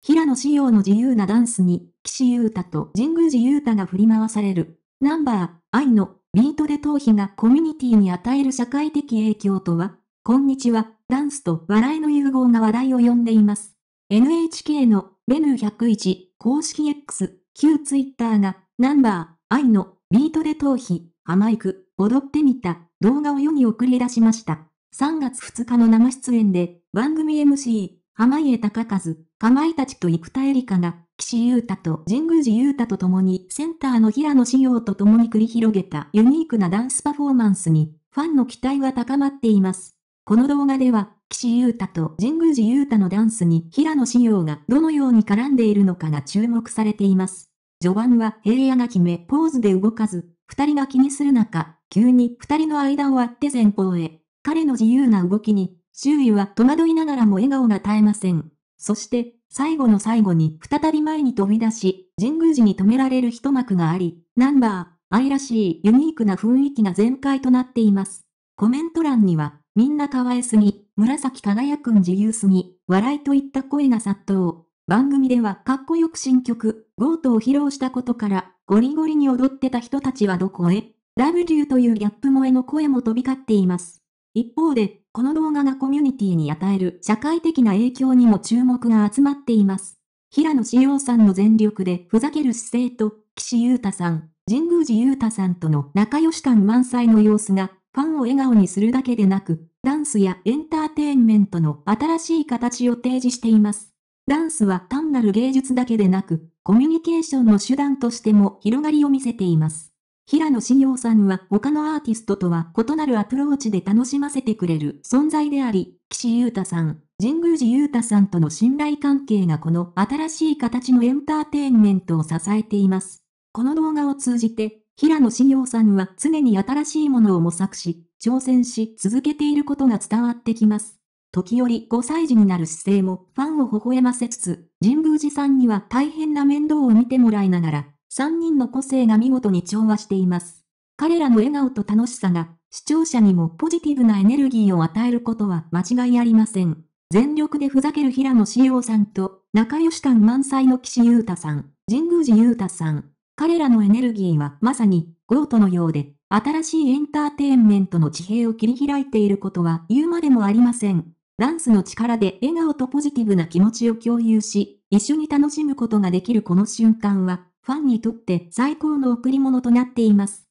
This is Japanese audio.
平野紫耀の自由なダンスに、岸優太と神宮寺優太が振り回される。ナンバー、愛の、ビートで頭皮がコミュニティに与える社会的影響とは、こんにちは、ダンスと笑いの融合が話題を呼んでいます。NHK の、ベヌ101、公式 X、旧 Twitter が、ナンバー、愛の、ビートで頭皮、ハマイク、踊ってみた、動画を世に送り出しました。3月2日の生出演で、番組 MC、浜家隆和、かまいたちと生田絵梨香が、岸優太と神宮寺優太と共にセンターの平野志陽と共に繰り広げたユニークなダンスパフォーマンスに、ファンの期待は高まっています。この動画では、岸優太と神宮寺優太のダンスに平野志陽がどのように絡んでいるのかが注目されています。序盤は平野が決めポーズで動かず、二人が気にする中、急に二人の間を割って前方へ。彼の自由な動きに周囲は戸惑いながらも笑顔が絶えません。そして、最後の最後に再び前に飛び出し、神宮寺に止められる一幕があり、ナンバー、愛らしいユニークな雰囲気が全開となっています。コメント欄には、みんな可愛すぎ、紫輝くん自由すぎ、笑いといった声が殺到。番組ではかっこよく新曲、ゴートを披露したことから、ゴリゴリに踊ってた人たちはどこへ ?W というギャップ萌えの声も飛び交っています。一方で、この動画がコミュニティに与える社会的な影響にも注目が集まっています。平野志陽さんの全力でふざける姿勢と、岸優太さん、神宮寺優太さんとの仲良し感満載の様子が、ファンを笑顔にするだけでなく、ダンスやエンターテインメントの新しい形を提示しています。ダンスは単なる芸術だけでなく、コミュニケーションの手段としても広がりを見せています。平野紫耀さんは他のアーティストとは異なるアプローチで楽しませてくれる存在であり、岸優太さん、神宮寺優太さんとの信頼関係がこの新しい形のエンターテインメントを支えています。この動画を通じて、平野紫耀さんは常に新しいものを模索し、挑戦し続けていることが伝わってきます。時折5歳児になる姿勢もファンを微笑ませつつ、神宮寺さんには大変な面倒を見てもらいながら、三人の個性が見事に調和しています。彼らの笑顔と楽しさが、視聴者にもポジティブなエネルギーを与えることは間違いありません。全力でふざける平野志陽さんと、仲良し感満載の岸優太さん、神宮寺優太さん。彼らのエネルギーはまさに、ゴートのようで、新しいエンターテインメントの地平を切り開いていることは言うまでもありません。ダンスの力で笑顔とポジティブな気持ちを共有し、一緒に楽しむことができるこの瞬間は、ファンにとって最高の贈り物となっています。